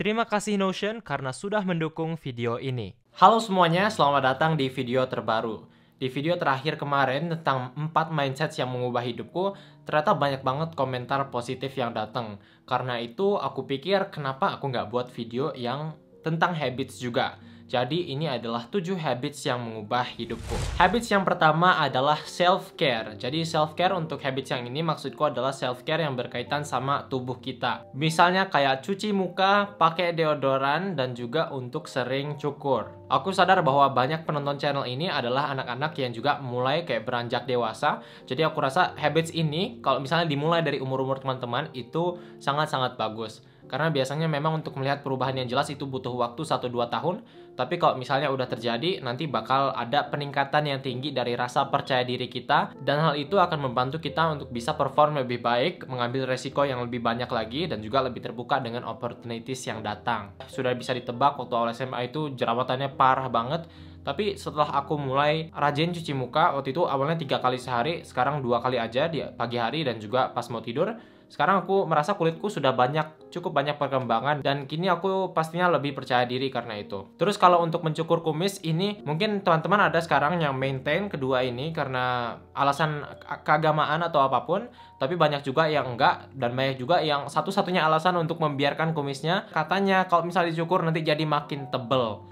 Terima kasih Notion karena sudah mendukung video ini. Halo semuanya, selamat datang di video terbaru. Di video terakhir kemarin tentang 4 mindset yang mengubah hidupku, ternyata banyak banget komentar positif yang datang. Karena itu aku pikir kenapa aku nggak buat video yang tentang habits juga. Jadi ini adalah 7 habits yang mengubah hidupku. Habits yang pertama adalah self care. Jadi self care untuk habits yang ini maksudku adalah self care yang berkaitan sama tubuh kita. Misalnya kayak cuci muka, pakai deodoran dan juga untuk sering cukur. Aku sadar bahwa banyak penonton channel ini adalah anak-anak yang juga mulai kayak beranjak dewasa. Jadi aku rasa habits ini kalau misalnya dimulai dari umur-umur teman-teman itu sangat-sangat bagus. Karena biasanya memang untuk melihat perubahan yang jelas itu butuh waktu 1-2 tahun, tapi kalau misalnya udah terjadi, nanti bakal ada peningkatan yang tinggi dari rasa percaya diri kita, dan hal itu akan membantu kita untuk bisa perform lebih baik, mengambil resiko yang lebih banyak lagi, dan juga lebih terbuka dengan opportunities yang datang. Sudah bisa ditebak waktu awal SMA itu jerawatannya parah banget, tapi setelah aku mulai rajin cuci muka, waktu itu awalnya tiga kali sehari, sekarang dua kali aja di pagi hari dan juga pas mau tidur, sekarang aku merasa kulitku sudah banyak, cukup banyak perkembangan dan kini aku pastinya lebih percaya diri karena itu. Terus kalau untuk mencukur kumis ini mungkin teman-teman ada sekarang yang maintain kedua ini karena alasan keagamaan atau apapun, tapi banyak juga yang enggak dan banyak juga yang satu-satunya alasan untuk membiarkan kumisnya katanya kalau misalnya dicukur nanti jadi makin tebel.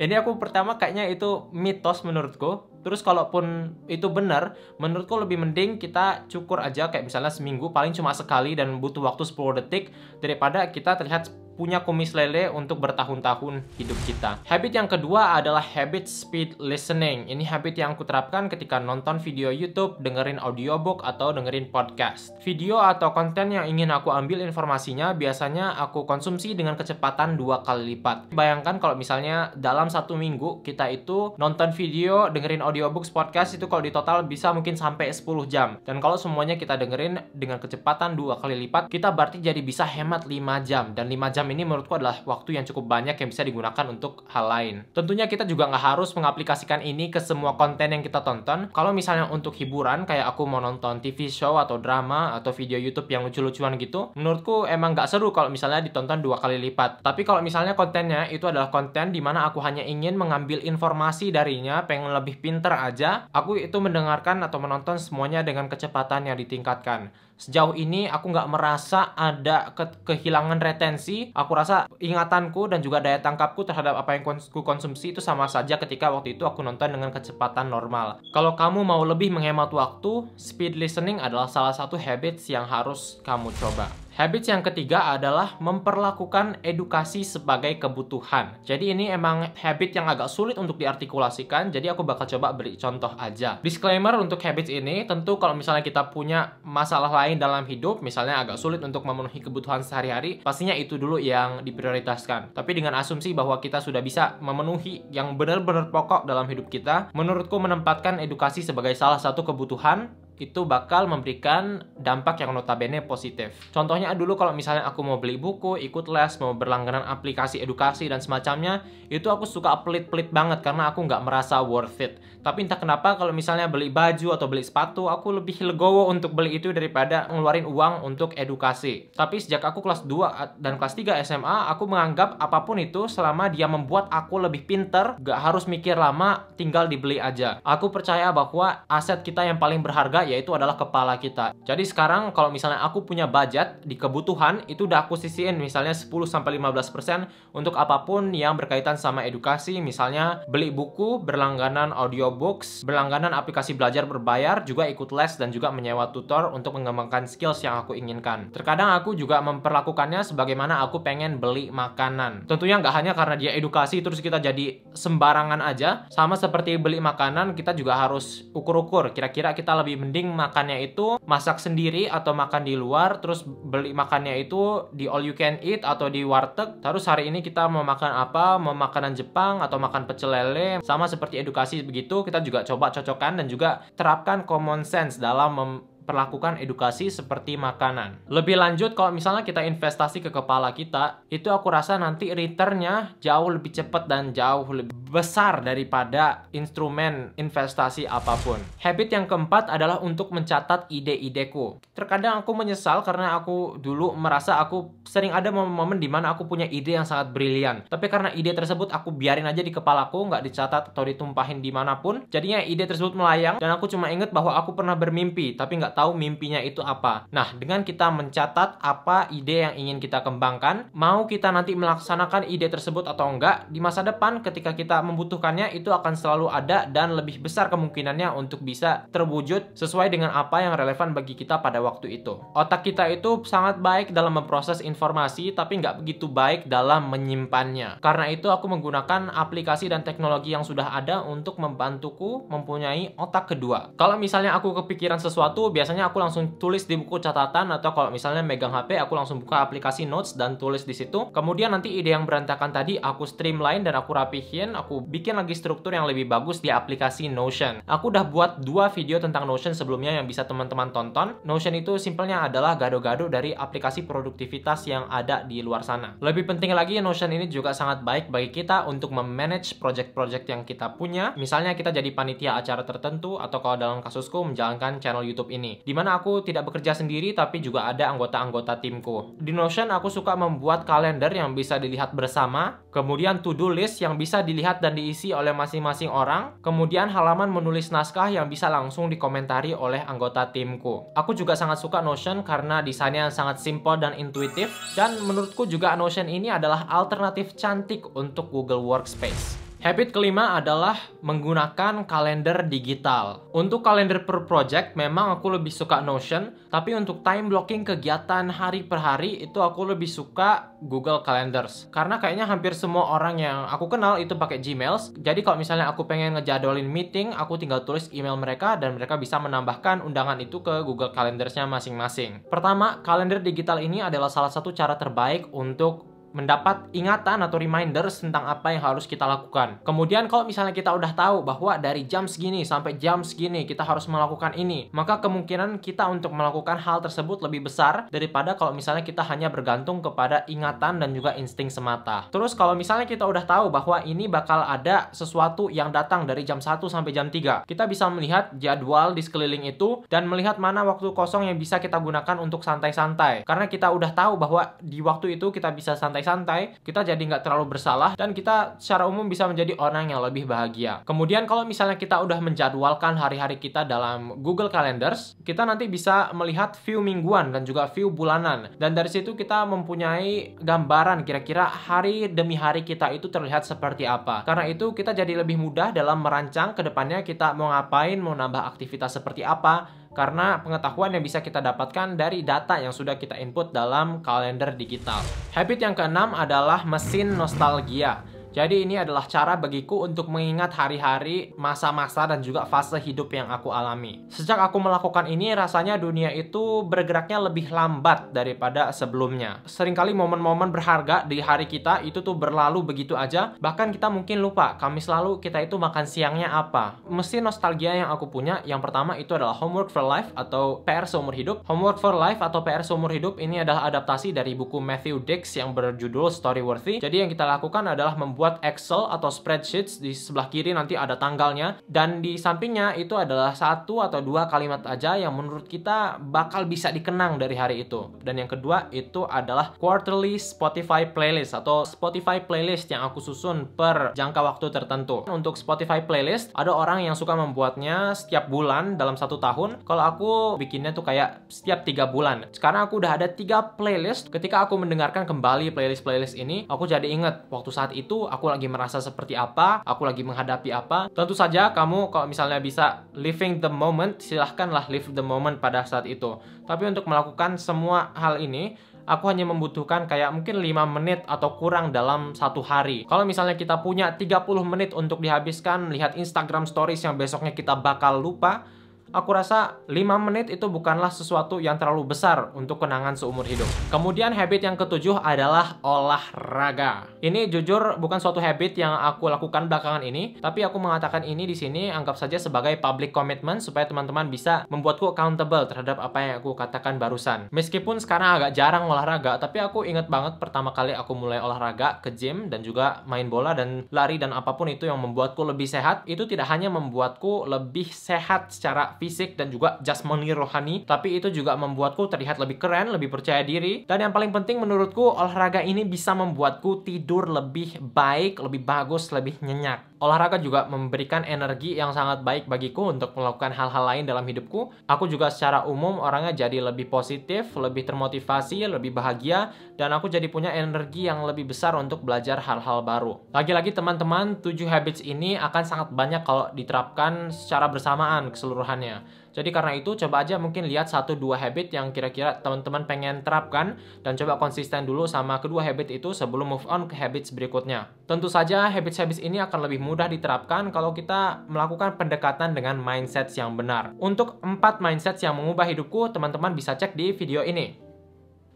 Ini aku pertama kayaknya itu mitos menurutku Terus kalaupun itu benar, menurutku lebih mending kita cukur aja kayak misalnya seminggu paling cuma sekali dan butuh waktu 10 detik daripada kita terlihat punya kumis lele untuk bertahun-tahun hidup kita. Habit yang kedua adalah habit speed listening. Ini habit yang aku terapkan ketika nonton video YouTube, dengerin audiobook, atau dengerin podcast. Video atau konten yang ingin aku ambil informasinya biasanya aku konsumsi dengan kecepatan dua kali lipat. Bayangkan kalau misalnya dalam satu minggu kita itu nonton video, dengerin audio audiobooks podcast itu kalau di total bisa mungkin sampai 10 jam. Dan kalau semuanya kita dengerin dengan kecepatan dua kali lipat, kita berarti jadi bisa hemat 5 jam. Dan 5 jam ini menurutku adalah waktu yang cukup banyak yang bisa digunakan untuk hal lain. Tentunya kita juga nggak harus mengaplikasikan ini ke semua konten yang kita tonton. Kalau misalnya untuk hiburan, kayak aku mau nonton TV show atau drama atau video YouTube yang lucu-lucuan gitu, menurutku emang nggak seru kalau misalnya ditonton dua kali lipat. Tapi kalau misalnya kontennya itu adalah konten di mana aku hanya ingin mengambil informasi darinya, pengen lebih pintar sebentar aja, aku itu mendengarkan atau menonton semuanya dengan kecepatan yang ditingkatkan. Sejauh ini aku nggak merasa ada ke kehilangan retensi. Aku rasa ingatanku dan juga daya tangkapku terhadap apa yang ku konsumsi itu sama saja ketika waktu itu aku nonton dengan kecepatan normal. Kalau kamu mau lebih menghemat waktu, speed listening adalah salah satu habits yang harus kamu coba. Habits yang ketiga adalah memperlakukan edukasi sebagai kebutuhan. Jadi ini emang habit yang agak sulit untuk diartikulasikan, jadi aku bakal coba beri contoh aja. Disclaimer untuk habits ini, tentu kalau misalnya kita punya masalah lain dalam hidup, misalnya agak sulit untuk memenuhi kebutuhan sehari-hari, pastinya itu dulu yang diprioritaskan. Tapi dengan asumsi bahwa kita sudah bisa memenuhi yang benar-benar pokok dalam hidup kita, menurutku menempatkan edukasi sebagai salah satu kebutuhan itu bakal memberikan dampak yang notabene positif. Contohnya dulu kalau misalnya aku mau beli buku, ikut les, mau berlangganan aplikasi edukasi dan semacamnya, itu aku suka pelit-pelit banget karena aku nggak merasa worth it. Tapi entah kenapa kalau misalnya beli baju atau beli sepatu, aku lebih legowo untuk beli itu daripada ngeluarin uang untuk edukasi. Tapi sejak aku kelas 2 dan kelas 3 SMA, aku menganggap apapun itu selama dia membuat aku lebih pinter, nggak harus mikir lama, tinggal dibeli aja. Aku percaya bahwa aset kita yang paling berharga yaitu adalah kepala kita. Jadi sekarang kalau misalnya aku punya budget di kebutuhan itu udah aku sisihin misalnya 10 sampai 15% untuk apapun yang berkaitan sama edukasi, misalnya beli buku, berlangganan audiobooks, berlangganan aplikasi belajar berbayar, juga ikut les dan juga menyewa tutor untuk mengembangkan skills yang aku inginkan. Terkadang aku juga memperlakukannya sebagaimana aku pengen beli makanan. Tentunya nggak hanya karena dia edukasi terus kita jadi sembarangan aja, sama seperti beli makanan kita juga harus ukur-ukur kira-kira kita lebih mending makannya itu masak sendiri atau makan di luar terus beli makannya itu di all you can eat atau di warteg terus hari ini kita mau makan apa mau makanan Jepang atau makan pecel lele sama seperti edukasi begitu kita juga coba cocokkan dan juga terapkan common sense dalam perlakukan edukasi seperti makanan. Lebih lanjut, kalau misalnya kita investasi ke kepala kita, itu aku rasa nanti returnnya jauh lebih cepat dan jauh lebih besar daripada instrumen investasi apapun. Habit yang keempat adalah untuk mencatat ide-ideku. Terkadang aku menyesal karena aku dulu merasa aku sering ada momen-momen di mana aku punya ide yang sangat brilian. Tapi karena ide tersebut aku biarin aja di kepalaku, nggak dicatat atau ditumpahin dimanapun, jadinya ide tersebut melayang dan aku cuma inget bahwa aku pernah bermimpi, tapi nggak tahu mimpinya itu apa. Nah, dengan kita mencatat apa ide yang ingin kita kembangkan, mau kita nanti melaksanakan ide tersebut atau enggak, di masa depan ketika kita membutuhkannya itu akan selalu ada dan lebih besar kemungkinannya untuk bisa terwujud sesuai dengan apa yang relevan bagi kita pada waktu itu. Otak kita itu sangat baik dalam memproses informasi, tapi nggak begitu baik dalam menyimpannya. Karena itu aku menggunakan aplikasi dan teknologi yang sudah ada untuk membantuku mempunyai otak kedua. Kalau misalnya aku kepikiran sesuatu, biasanya biasanya aku langsung tulis di buku catatan atau kalau misalnya megang HP aku langsung buka aplikasi notes dan tulis di situ. Kemudian nanti ide yang berantakan tadi aku streamline dan aku rapihin, aku bikin lagi struktur yang lebih bagus di aplikasi Notion. Aku udah buat dua video tentang Notion sebelumnya yang bisa teman-teman tonton. Notion itu simpelnya adalah gado-gado dari aplikasi produktivitas yang ada di luar sana. Lebih penting lagi Notion ini juga sangat baik bagi kita untuk memanage project-project yang kita punya. Misalnya kita jadi panitia acara tertentu atau kalau dalam kasusku menjalankan channel YouTube ini. Di mana aku tidak bekerja sendiri tapi juga ada anggota-anggota timku. Di Notion aku suka membuat kalender yang bisa dilihat bersama, kemudian to-do list yang bisa dilihat dan diisi oleh masing-masing orang, kemudian halaman menulis naskah yang bisa langsung dikomentari oleh anggota timku. Aku juga sangat suka Notion karena desainnya yang sangat simple dan intuitif, dan menurutku juga Notion ini adalah alternatif cantik untuk Google Workspace. Habit kelima adalah menggunakan kalender digital. Untuk kalender per project memang aku lebih suka Notion, tapi untuk time blocking kegiatan hari per hari itu aku lebih suka Google Calendars. Karena kayaknya hampir semua orang yang aku kenal itu pakai Gmail. Jadi kalau misalnya aku pengen ngejadwalin meeting, aku tinggal tulis email mereka dan mereka bisa menambahkan undangan itu ke Google Calendarsnya masing-masing. Pertama, kalender digital ini adalah salah satu cara terbaik untuk mendapat ingatan atau reminder tentang apa yang harus kita lakukan. Kemudian kalau misalnya kita udah tahu bahwa dari jam segini sampai jam segini kita harus melakukan ini, maka kemungkinan kita untuk melakukan hal tersebut lebih besar daripada kalau misalnya kita hanya bergantung kepada ingatan dan juga insting semata. Terus kalau misalnya kita udah tahu bahwa ini bakal ada sesuatu yang datang dari jam 1 sampai jam 3, kita bisa melihat jadwal di sekeliling itu dan melihat mana waktu kosong yang bisa kita gunakan untuk santai-santai. Karena kita udah tahu bahwa di waktu itu kita bisa santai santai, kita jadi nggak terlalu bersalah dan kita secara umum bisa menjadi orang yang lebih bahagia. Kemudian kalau misalnya kita udah menjadwalkan hari-hari kita dalam Google Calendars, kita nanti bisa melihat view mingguan dan juga view bulanan. Dan dari situ kita mempunyai gambaran kira-kira hari demi hari kita itu terlihat seperti apa. Karena itu kita jadi lebih mudah dalam merancang kedepannya kita mau ngapain, mau nambah aktivitas seperti apa, karena pengetahuan yang bisa kita dapatkan dari data yang sudah kita input dalam kalender digital. Habit yang keenam adalah mesin nostalgia. Jadi ini adalah cara bagiku untuk mengingat hari-hari, masa-masa, dan juga fase hidup yang aku alami. Sejak aku melakukan ini, rasanya dunia itu bergeraknya lebih lambat daripada sebelumnya. Seringkali momen-momen berharga di hari kita itu tuh berlalu begitu aja, bahkan kita mungkin lupa Kamis lalu kita itu makan siangnya apa. Mesti nostalgia yang aku punya, yang pertama itu adalah Homework for Life atau PR Seumur Hidup. Homework for Life atau PR Seumur Hidup ini adalah adaptasi dari buku Matthew Dix yang berjudul Story Worthy. Jadi yang kita lakukan adalah membuat buat Excel atau spreadsheets di sebelah kiri nanti ada tanggalnya dan di sampingnya itu adalah satu atau dua kalimat aja yang menurut kita bakal bisa dikenang dari hari itu. Dan yang kedua itu adalah quarterly Spotify playlist atau Spotify playlist yang aku susun per jangka waktu tertentu. Untuk Spotify playlist ada orang yang suka membuatnya setiap bulan dalam satu tahun. Kalau aku bikinnya tuh kayak setiap tiga bulan. Sekarang aku udah ada tiga playlist. Ketika aku mendengarkan kembali playlist-playlist ini, aku jadi inget waktu saat itu aku lagi merasa seperti apa, aku lagi menghadapi apa. Tentu saja kamu kalau misalnya bisa living the moment, silahkanlah live the moment pada saat itu. Tapi untuk melakukan semua hal ini, aku hanya membutuhkan kayak mungkin 5 menit atau kurang dalam satu hari. Kalau misalnya kita punya 30 menit untuk dihabiskan lihat Instagram stories yang besoknya kita bakal lupa, aku rasa 5 menit itu bukanlah sesuatu yang terlalu besar untuk kenangan seumur hidup. Kemudian habit yang ketujuh adalah olahraga. Ini jujur bukan suatu habit yang aku lakukan belakangan ini, tapi aku mengatakan ini di sini anggap saja sebagai public commitment supaya teman-teman bisa membuatku accountable terhadap apa yang aku katakan barusan. Meskipun sekarang agak jarang olahraga, tapi aku ingat banget pertama kali aku mulai olahraga ke gym dan juga main bola dan lari dan apapun itu yang membuatku lebih sehat, itu tidak hanya membuatku lebih sehat secara fisik dan juga jasmani rohani, tapi itu juga membuatku terlihat lebih keren, lebih percaya diri. Dan yang paling penting menurutku olahraga ini bisa membuatku tidur lebih baik, lebih bagus, lebih nyenyak. Olahraga juga memberikan energi yang sangat baik bagiku untuk melakukan hal-hal lain dalam hidupku. Aku juga secara umum orangnya jadi lebih positif, lebih termotivasi, lebih bahagia, dan aku jadi punya energi yang lebih besar untuk belajar hal-hal baru. Lagi-lagi teman-teman, 7 habits ini akan sangat banyak kalau diterapkan secara bersamaan keseluruhannya. Jadi karena itu coba aja mungkin lihat satu dua habit yang kira-kira teman-teman pengen terapkan dan coba konsisten dulu sama kedua habit itu sebelum move on ke habit berikutnya. Tentu saja habit habits ini akan lebih mudah diterapkan kalau kita melakukan pendekatan dengan mindset yang benar. Untuk empat mindset yang mengubah hidupku, teman-teman bisa cek di video ini.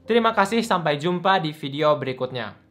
Terima kasih, sampai jumpa di video berikutnya.